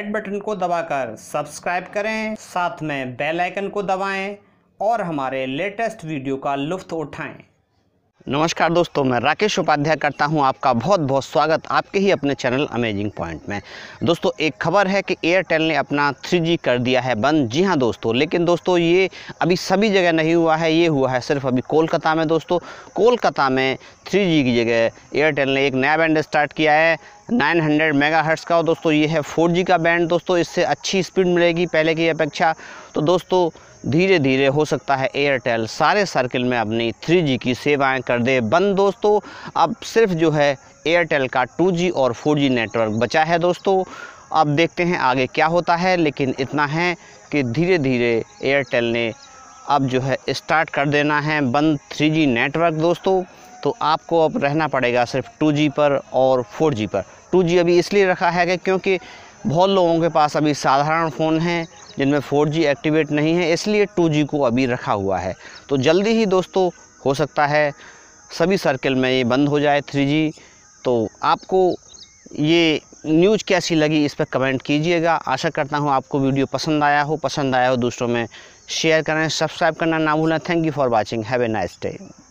red button को दबाकर subscribe करें साथ में बेल आइकन को दबाएं और हमारे लेटेस्ट वीडियो का लुफ्त उठाएं नमस्कार दोस्तों मैं राकेश उपाध्याय करता हूं आपका बहुत बहुत स्वागत आपके ही अपने चैनल अमेजिंग पॉइंट में दोस्तों एक खबर है कि एयरटेल ने अपना 3G कर दिया है बंद जी हां दोस्तों लेकिन दोस्तों ये अभी सभी जगह नहीं हुआ है ये हुआ है सिर्फ अभी कोलकाता में दोस्तों कोलकाता में 3G की जगह एयरटेल ने एक नया बैंड स्टार्ट किया है 900 हंड्रेड मेगाहर्ट्स का और दोस्तों ये है 4G का बैंड दोस्तों इससे अच्छी स्पीड मिलेगी पहले की अपेक्षा तो दोस्तों धीरे धीरे हो सकता है एयरटेल सारे सर्किल में अपनी 3G की सेवाएं कर दे बंद दोस्तों अब सिर्फ जो है एयरटेल का 2G और 4G नेटवर्क बचा है दोस्तों अब देखते हैं आगे क्या होता है लेकिन इतना है कि धीरे धीरे एयरटेल ने अब जो है स्टार्ट कर देना है बंद जी नेटवर्क दोस्तों तो आपको अब रहना पड़ेगा सिर्फ 2G पर और 4G पर टू जी अभी इसलिए रखा है कि क्योंकि बहुत लोगों के पास अभी साधारण फ़ोन हैं जिनमें फ़ोर जी एक्टिवेट नहीं है इसलिए टू जी को अभी रखा हुआ है तो जल्दी ही दोस्तों हो सकता है सभी सर्कल में ये बंद हो जाए थ्री जी तो आपको ये न्यूज़ कैसी लगी इस पर कमेंट कीजिएगा आशा करता हूँ आपको वीडियो पसंद आया हो पसंद आया हो दूसरों में शेयर करें सब्सक्राइब करना ना भूलें thank you for watching have a nice day